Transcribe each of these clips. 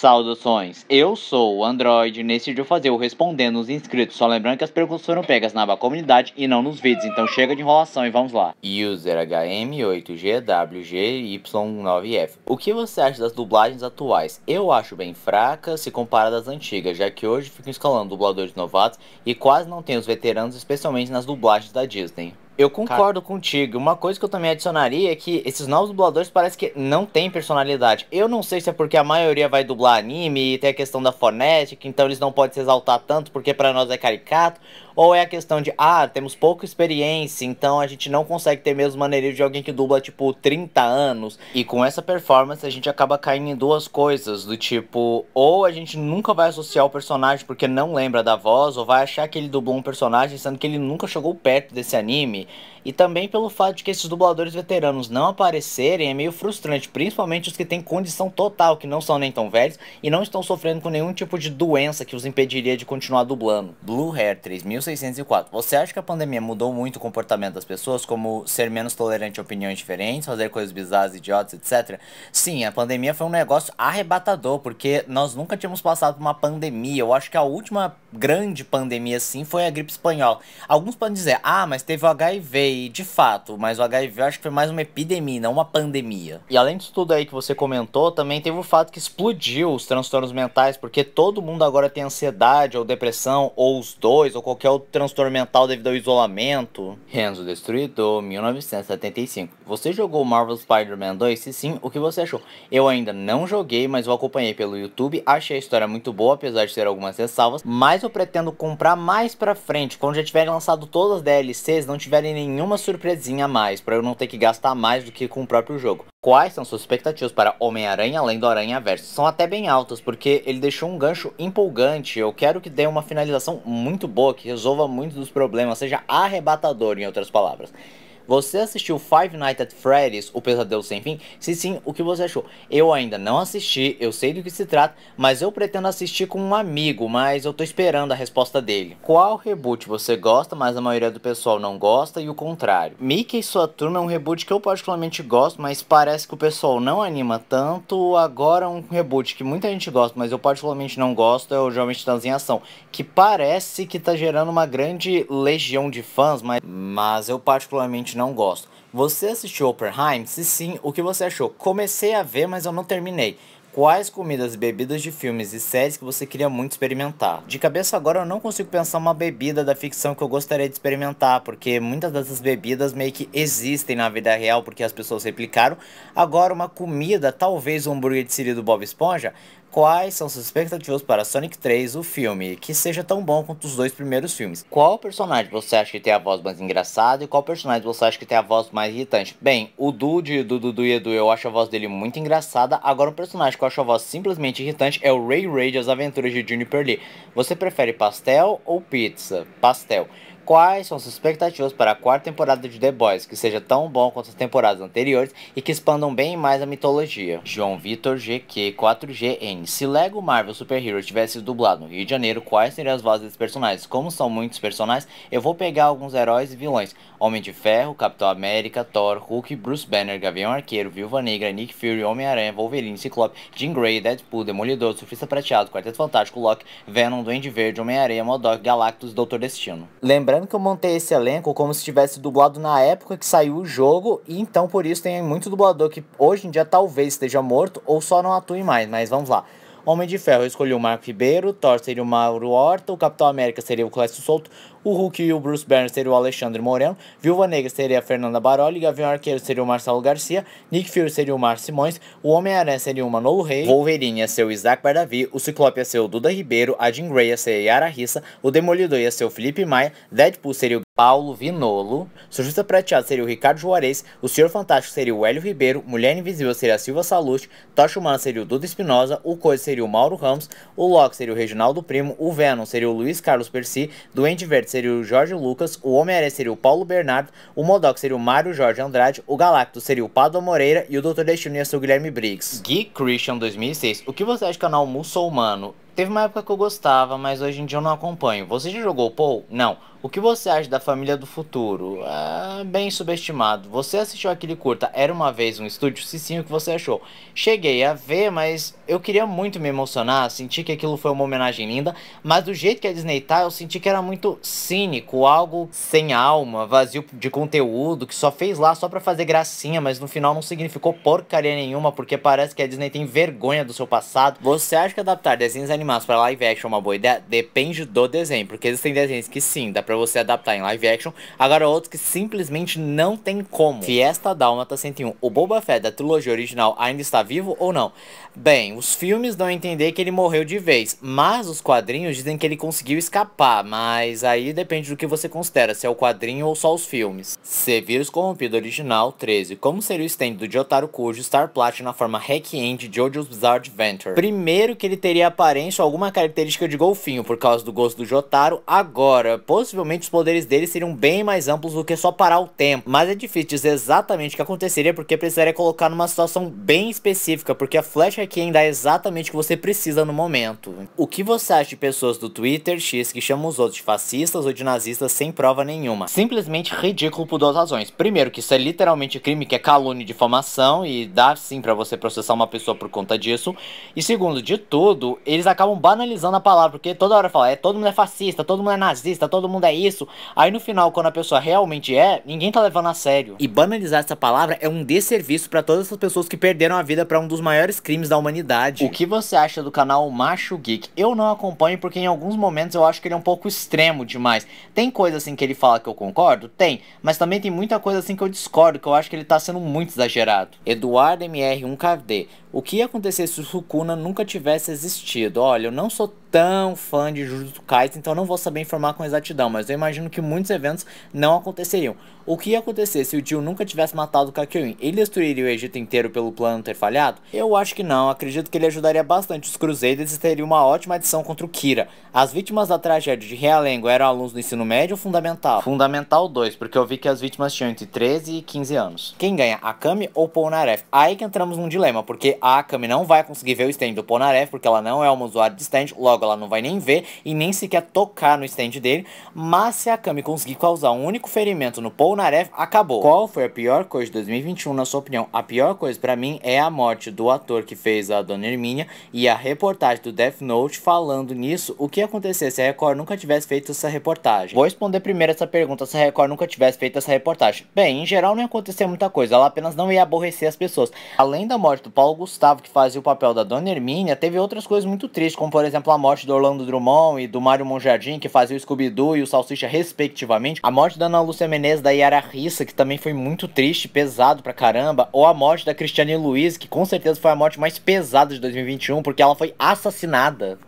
Saudações, eu sou o Android. e decidi fazer o respondendo os inscritos. Só lembrando que as perguntas foram pegas na aba comunidade e não nos vídeos, então chega de enrolação e vamos lá. User HM8GWGY9F. O que você acha das dublagens atuais? Eu acho bem fraca se comparada às antigas, já que hoje ficam escalando dubladores novatos e quase não tem os veteranos, especialmente nas dublagens da Disney. Eu concordo contigo. Uma coisa que eu também adicionaria é que esses novos dubladores parece que não têm personalidade. Eu não sei se é porque a maioria vai dublar anime e tem a questão da fonética, então eles não podem se exaltar tanto porque para nós é caricato, ou é a questão de, ah, temos pouca experiência, então a gente não consegue ter mesmo maneirismo de alguém que dubla tipo 30 anos. E com essa performance a gente acaba caindo em duas coisas, do tipo, ou a gente nunca vai associar o personagem porque não lembra da voz, ou vai achar que ele dublou um personagem sendo que ele nunca chegou perto desse anime. E também pelo fato de que esses dubladores veteranos não aparecerem é meio frustrante, principalmente os que têm condição total, que não são nem tão velhos e não estão sofrendo com nenhum tipo de doença que os impediria de continuar dublando. Blue Hair 3604. Você acha que a pandemia mudou muito o comportamento das pessoas, como ser menos tolerante a opiniões diferentes, fazer coisas bizarras, idiotas, etc? Sim, a pandemia foi um negócio arrebatador, porque nós nunca tínhamos passado por uma pandemia. Eu acho que a última grande pandemia, assim, foi a gripe espanhola. Alguns podem dizer, ah, mas teve o HIV HIV, de fato, mas o HIV acho que foi mais uma epidemia, não uma pandemia. E além disso tudo aí que você comentou, também teve o fato que explodiu os transtornos mentais, porque todo mundo agora tem ansiedade ou depressão, ou os dois, ou qualquer outro transtorno mental devido ao isolamento. Renzo Destruidor, 1975. Você jogou Marvel Spider-Man 2? Se sim, o que você achou? Eu ainda não joguei, mas eu acompanhei pelo YouTube, achei a história muito boa, apesar de ter algumas ressalvas, mas eu pretendo comprar mais pra frente, quando já tiver lançado todas as DLCs, não tiver tiverem nenhuma surpresinha a mais, para eu não ter que gastar mais do que com o próprio jogo. Quais são suas expectativas para Homem-Aranha além do Aranha Verso? São até bem altas, porque ele deixou um gancho empolgante. Eu quero que dê uma finalização muito boa, que resolva muitos dos problemas, seja arrebatador, em outras palavras. Você assistiu Five Nights at Freddy's, O Pesadelo Sem Fim? Se sim, o que você achou? Eu ainda não assisti, eu sei do que se trata, mas eu pretendo assistir com um amigo, mas eu tô esperando a resposta dele. Qual reboot você gosta, mas a maioria do pessoal não gosta e o contrário? Mickey e sua turma é um reboot que eu particularmente gosto, mas parece que o pessoal não anima tanto. Agora um reboot que muita gente gosta, mas eu particularmente não gosto, é o Jovem Titãs em Ação, que parece que tá gerando uma grande legião de fãs, mas, mas eu particularmente não não gosto. Você assistiu Oppenheim? Se sim, o que você achou? Comecei a ver, mas eu não terminei. Quais comidas, bebidas de filmes e séries que você queria muito experimentar? De cabeça agora eu não consigo pensar uma bebida da ficção que eu gostaria de experimentar, porque muitas dessas bebidas meio que existem na vida real porque as pessoas replicaram. Agora uma comida, talvez um hambúrguer de siri do Bob Esponja, Quais são suas expectativas para Sonic 3, o filme, que seja tão bom quanto os dois primeiros filmes? Qual personagem você acha que tem a voz mais engraçada e qual personagem você acha que tem a voz mais irritante? Bem, o Dude do Dudu e Edu, eu acho a voz dele muito engraçada. Agora, um personagem que eu acho a voz simplesmente irritante é o Ray Ray de As Aventuras de Juniper Lee. Você prefere pastel ou pizza? Pastel. Quais são suas expectativas para a quarta temporada de The Boys, que seja tão bom quanto as temporadas anteriores e que expandam bem mais a mitologia? João Vitor GQ4GN. Se Lego Marvel Super Hero tivesse sido dublado no Rio de Janeiro, quais seriam as vozes dos personagens? Como são muitos personagens, eu vou pegar alguns heróis e vilões. Homem de Ferro, Capitão América, Thor, Hulk, Bruce Banner, Gavião Arqueiro, Viúva Negra, Nick Fury, Homem-Aranha, Wolverine, Ciclope, Jean Grey, Deadpool, Demolidor, Surfista Prateado, Quarteto Fantástico, Loki, Venom, Duende Verde, Homem-Aranha, Modok, Galactus, Doutor Destino. Lembra Lembrando que eu montei esse elenco como se tivesse dublado na época que saiu o jogo, e então por isso tem muito dublador que hoje em dia talvez esteja morto ou só não atue mais, mas vamos lá. Homem de Ferro eu escolhi o Marco Ribeiro, Thor seria o Mauro Horta, o Capitão América seria o Clécio Souto, o Hulk e o Bruce Banner seriam o Alexandre Moreno, Viúva Negra seria a Fernanda Baroli, Gavião Arqueiro seria o Marcelo Garcia, Nick Fury seria o Mar Simões, o Homem-Aranha seria o Manolo Rey, Wolverine ia ser o Isaac Bardavi, o Ciclope ia ser o Duda Ribeiro, a Jean Grey ia ser a Yara Rissa, o Demolidor ia ser o Felipe Maia, Deadpool seria o Paulo Vinolo, Surfista Prateado seria o Ricardo Juarez, o Senhor Fantástico seria o Hélio Ribeiro, Mulher Invisível seria a Silva Salute, Tocha Humana seria o Duda Espinosa, o Coisa seria o Mauro Ramos, o Loki seria o Reginaldo Primo, o Venom seria o Luiz Carlos Percy, Duende Verde seria o Jorge Lucas, o Homem-Aranha seria o Paulo Bernardo, o Modok seria o Mário Jorge Andrade, o Galactus seria o Pado Moreira e o Dr. Destino ia ser o Guilherme Briggs. Gui Christian 2006, o que você acha do é canal muçulmano? Teve uma época que eu gostava, mas hoje em dia eu não acompanho. Você já jogou o Paul? Não. O que você acha da família do futuro? Ah, bem subestimado. Você assistiu aquele curta Era uma vez um estúdio? Se sim, o que você achou? Cheguei a ver, mas eu queria muito me emocionar, senti que aquilo foi uma homenagem linda, mas do jeito que a Disney tá, eu senti que era muito cínico, algo sem alma, vazio de conteúdo, que só fez lá só para fazer gracinha, mas no final não significou porcaria nenhuma, porque parece que a Disney tem vergonha do seu passado. Você acha que adaptar desenhos animados para live action é uma boa ideia? Depende do desenho, porque existem desenhos que sim, dá para você adaptar em live action. Agora outros que simplesmente não tem como. Fiesta Dálmata tá 101. O Boba Fett da trilogia original ainda está vivo ou não? Bem, os filmes dão a entender que ele morreu de vez, mas os quadrinhos dizem que ele conseguiu escapar, mas aí depende do que você considera, se é o quadrinho ou só os filmes. Severus Corrompido Original 13. Como seria o stand do Jotaro Kujo Star Platinum na forma Hack End de Jojo's Bizarre Adventure? Primeiro que ele teria aparência ou alguma característica de golfinho por causa do gosto do Jotaro, agora, possivelmente possivelmente os poderes dele seriam bem mais amplos do que só parar o tempo. Mas é difícil dizer exatamente o que aconteceria, porque precisaria colocar numa situação bem específica, porque a flecha aqui ainda é exatamente o que você precisa no momento. O que você acha de pessoas do Twitter X que chamam os outros de fascistas ou de nazistas sem prova nenhuma? Simplesmente ridículo por duas razões. Primeiro, que isso é literalmente crime, que é calúnia e difamação, e dá sim para você processar uma pessoa por conta disso. E segundo, de tudo, eles acabam banalizando a palavra, porque toda hora fala, é todo mundo é fascista, todo mundo é nazista, todo mundo é é isso, aí no final, quando a pessoa realmente é, ninguém tá levando a sério. E banalizar essa palavra é um desserviço para todas essas pessoas que perderam a vida para um dos maiores crimes da humanidade. O que você acha do canal Macho Geek? Eu não acompanho porque em alguns momentos eu acho que ele é um pouco extremo demais. Tem coisa assim que ele fala que eu concordo? Tem, mas também tem muita coisa assim que eu discordo, que eu acho que ele tá sendo muito exagerado. Eduardo MR1KD o que ia acontecer se o Sukuna nunca tivesse existido? Olha, eu não sou tão fã de Jujutsu Kaisen, então não vou saber informar com exatidão, mas eu imagino que muitos eventos não aconteceriam. O que ia acontecer se o Jill nunca tivesse matado o Kakyoin? Ele destruiria o Egito inteiro pelo plano ter falhado? Eu acho que não, acredito que ele ajudaria bastante os Crusaders e teria uma ótima adição contra o Kira. As vítimas da tragédia de Realengo eram alunos do ensino médio ou fundamental? Fundamental 2, porque eu vi que as vítimas tinham entre 13 e 15 anos. Quem ganha, Akami ou Polnareff? Aí que entramos num dilema, porque a Akami não vai conseguir ver o stand do Polnareff, porque ela não é uma usuária de stand, logo ela não vai nem ver e nem sequer tocar no stand dele, mas se a Akami conseguir causar um único ferimento no Polnareff, acabou. Qual foi a pior coisa de 2021, na sua opinião? A pior coisa para mim é a morte do ator que fez a Dona Hermínia e a reportagem do Death Note falando nisso. O que ia acontecer se a Record nunca tivesse feito essa reportagem? Vou responder primeiro essa pergunta se a Record nunca tivesse feito essa reportagem. Bem, em geral não ia acontecer muita coisa, ela apenas não ia aborrecer as pessoas. Além da morte do Paulo Gustavo, que fazia o papel da Dona Hermínia, teve outras coisas muito tristes, como por exemplo a morte do Orlando Drummond e do Mário Monjardim, que fazia o Scooby-Doo e o Salsicha respectivamente. A morte da Ana Lúcia Menezes da Yara Rissa, que também foi muito triste, pesado pra caramba, ou a morte da Cristiane Luiz, que com certeza foi a morte mais pesada de 2021, porque ela foi assassinada.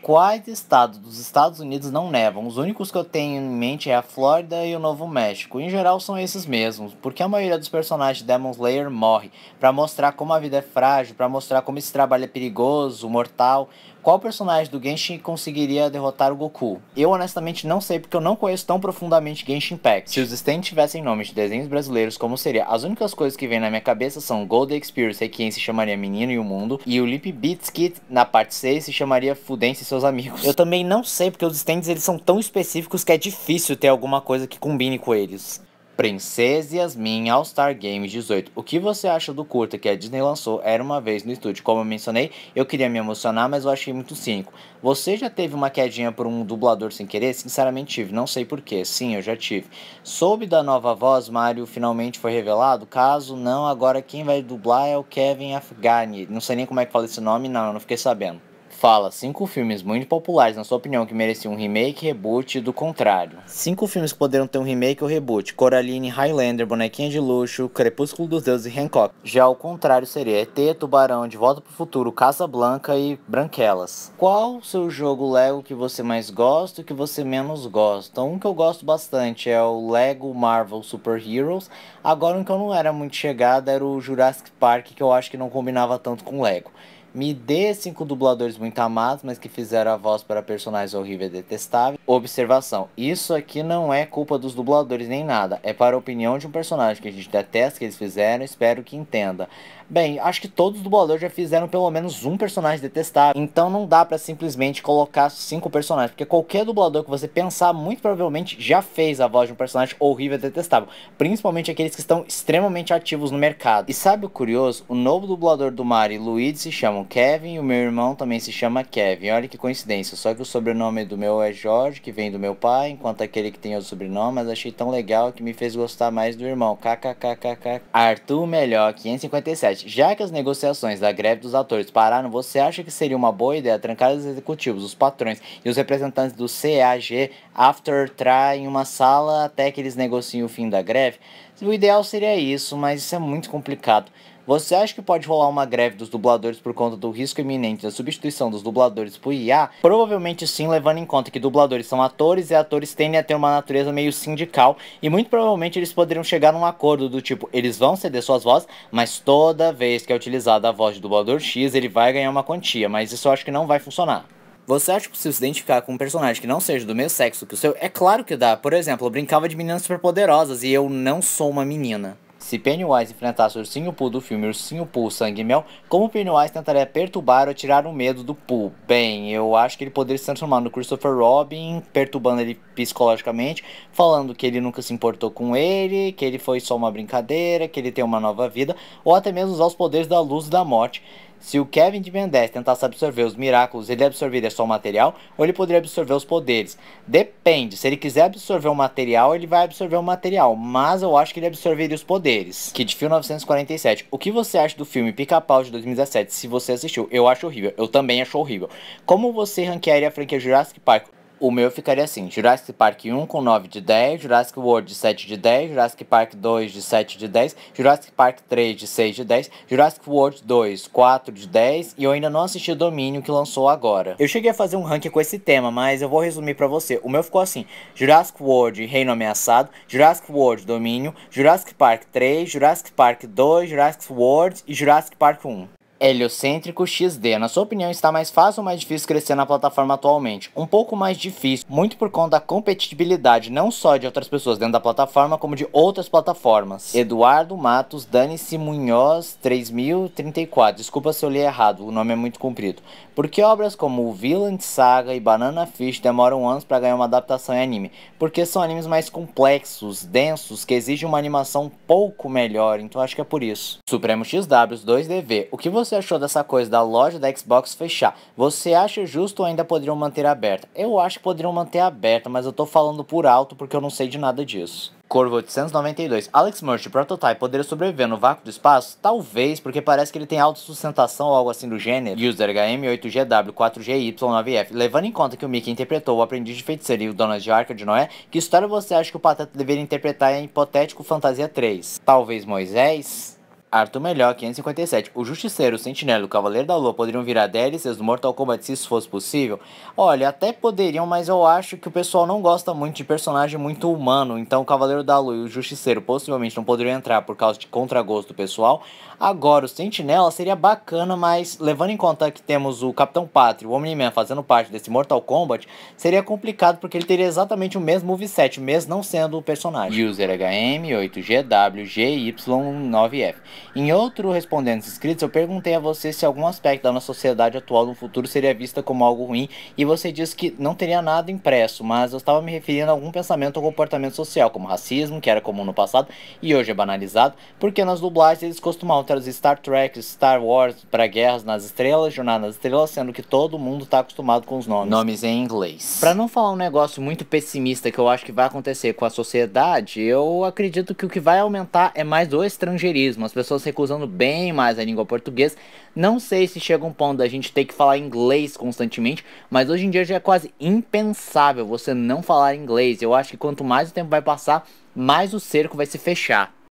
Quais estados dos Estados Unidos não nevam? Os únicos que eu tenho em mente é a Flórida e o Novo México. Em geral são esses mesmos, porque a maioria dos personagens de Demon Slayer morre, para mostrar como a vida é frágil, para mostrar como esse trabalho é perigoso, mortal, qual personagem do Genshin conseguiria derrotar o Goku? Eu honestamente não sei porque eu não conheço tão profundamente Genshin Impact. Se os stands tivessem nomes de desenhos brasileiros, como seria? As únicas coisas que vem na minha cabeça são Golden Experience, que se chamaria Menino e o Mundo, e o Lip Beats Kit na parte 6 se chamaria Fudense e seus amigos. Eu também não sei porque os stands eles são tão específicos que é difícil ter alguma coisa que combine com eles. Princesa Yasmin All Star Games 18. O que você acha do curta que a Disney lançou Era Uma Vez no Estúdio? Como eu mencionei, eu queria me emocionar, mas eu achei muito cínico. Você já teve uma quedinha por um dublador sem querer? Sinceramente tive, não sei porquê. Sim, eu já tive. Soube da nova voz, Mario finalmente foi revelado? Caso não, agora quem vai dublar é o Kevin Afghani. Não sei nem como é que fala esse nome, não, eu não fiquei sabendo. Fala cinco filmes muito populares, na sua opinião, que mereciam um remake, reboot e do contrário. Cinco filmes que poderiam ter um remake ou reboot: Coraline, Highlander, Bonequinha de Luxo, Crepúsculo dos Deuses e Hancock. Já o contrário seria ET, Tubarão, De Volta pro Futuro, Casa Blanca e Branquelas. Qual seu jogo Lego que você mais gosta e que você menos gosta? Um que eu gosto bastante é o Lego Marvel Super Heroes. Agora um que eu não era muito chegada era o Jurassic Park, que eu acho que não combinava tanto com Lego me dê cinco dubladores muito amados, mas que fizeram a voz para personagens horríveis e detestáveis Observação: Isso aqui não é culpa dos dubladores nem nada. É para a opinião de um personagem que a gente detesta que eles fizeram. Espero que entenda. Bem, acho que todos os dubladores já fizeram pelo menos um personagem detestável. Então não dá para simplesmente colocar cinco personagens, porque qualquer dublador que você pensar muito provavelmente já fez a voz de um personagem horrível e detestável, principalmente aqueles que estão extremamente ativos no mercado. E sabe o curioso? O novo dublador do Mario e Luigi se chamam Kevin e o meu irmão também se chama Kevin. Olha que coincidência, só que o sobrenome do meu é Jorge Jorge, que vem do meu pai, enquanto aquele que tem o sobrenome, mas achei tão legal que me fez gostar mais do irmão. KKKKK. Arthur Melhor, 557. Já que as negociações da greve dos atores pararam, você acha que seria uma boa ideia trancar os executivos, os patrões e os representantes do CAG after try em uma sala até que eles negociem o fim da greve? O ideal seria isso, mas isso é muito complicado. Você acha que pode rolar uma greve dos dubladores por conta do risco iminente da substituição dos dubladores por IA? Provavelmente sim, levando em conta que dubladores são atores e atores tendem a ter uma natureza meio sindical e muito provavelmente eles poderiam chegar num acordo do tipo, eles vão ceder suas vozes, mas toda vez que é utilizada a voz do dublador X, ele vai ganhar uma quantia, mas isso eu acho que não vai funcionar. Você acha que se se identificar com um personagem que não seja do mesmo sexo que o seu? É claro que dá. Por exemplo, eu brincava de meninas superpoderosas e eu não sou uma menina. Se Pennywise enfrentasse o ursinho Poo do filme Ursinho Poo Sangue Mel, como Pennywise tentaria perturbar ou tirar o medo do Poo? Bem, eu acho que ele poderia se transformar no Christopher Robin, perturbando ele psicologicamente, falando que ele nunca se importou com ele, que ele foi só uma brincadeira, que ele tem uma nova vida, ou até mesmo usar os poderes da luz e da morte. Se o Kevin de Mendes tentasse absorver os miráculos, ele absorveria só o material ou ele poderia absorver os poderes? Depende. Se ele quiser absorver o material, ele vai absorver o material. Mas eu acho que ele absorveria os poderes. Que de 1947. O que você acha do filme Pica-Pau de 2017? Se você assistiu, eu acho horrível. Eu também acho horrível. Como você ranquearia a franquia Jurassic Park? O meu ficaria assim: Jurassic Park 1 com 9 de 10, Jurassic World 7 de 10, Jurassic Park 2 de 7 de 10, Jurassic Park 3 de 6 de 10, Jurassic World 2 4 de 10 e eu ainda não assisti o Domínio que lançou agora. Eu cheguei a fazer um ranking com esse tema, mas eu vou resumir para você. O meu ficou assim: Jurassic World Reino Ameaçado, Jurassic World Domínio, Jurassic Park 3, Jurassic Park 2, Jurassic World e Jurassic Park 1. Heliocêntrico XD. Na sua opinião, está mais fácil ou mais difícil crescer na plataforma atualmente? Um pouco mais difícil, muito por conta da competitividade, não só de outras pessoas dentro da plataforma, como de outras plataformas. Eduardo Matos, Dani-se Munhoz, 3034. Desculpa se eu li errado, o nome é muito comprido. Por que obras como Villain Saga e Banana Fish demoram anos para ganhar uma adaptação em anime? Porque são animes mais complexos, densos, que exigem uma animação um pouco melhor, então acho que é por isso. Supremo XW 2DV. O que você você achou dessa coisa da loja da Xbox fechar? Você acha justo ou ainda poderiam manter aberta? Eu acho que poderiam manter aberta, mas eu tô falando por alto porque eu não sei de nada disso. Corvo 892. Alex Murphy, Prototype, poderia sobreviver no vácuo do espaço? Talvez, porque parece que ele tem autossustentação ou algo assim do gênero. User HM8GW4GY9F. Levando em conta que o Mickey interpretou o Aprendiz de Feiticeiro e o Donald de Arca de Noé, que história você acha que o Pateta deveria interpretar em Hipotético Fantasia 3? Talvez Moisés? Arthur Melhor, 557. O Justiceiro, o Sentinela o Cavaleiro da Lua poderiam virar DLCs do Mortal Kombat se isso fosse possível? Olha, até poderiam, mas eu acho que o pessoal não gosta muito de personagem muito humano. Então o Cavaleiro da Lua e o Justiceiro possivelmente não poderiam entrar por causa de contragosto do pessoal. Agora, o Sentinela seria bacana, mas levando em conta que temos o Capitão Pátrio, o Omni-Man fazendo parte desse Mortal Kombat, seria complicado porque ele teria exatamente o mesmo moveset, mesmo não sendo o personagem. User HM 8GWGY9F. Em outro Respondentes inscritos, eu perguntei a você se algum aspecto da nossa sociedade atual no futuro seria vista como algo ruim, e você disse que não teria nada impresso, mas eu estava me referindo a algum pensamento ou comportamento social, como racismo, que era comum no passado e hoje é banalizado, porque nas dublagens eles costumavam trazer Star Trek, Star Wars para Guerras nas Estrelas, jornadas nas Estrelas, sendo que todo mundo está acostumado com os nomes. Nomes em inglês. Para não falar um negócio muito pessimista que eu acho que vai acontecer com a sociedade, eu acredito que o que vai aumentar é mais o estrangeirismo. As pessoas pessoas recusando bem mais a língua portuguesa. Não sei se chega um ponto da gente ter que falar inglês constantemente, mas hoje em dia já é quase impensável você não falar inglês. Eu acho que quanto mais o tempo vai passar, mais o cerco vai se fechar.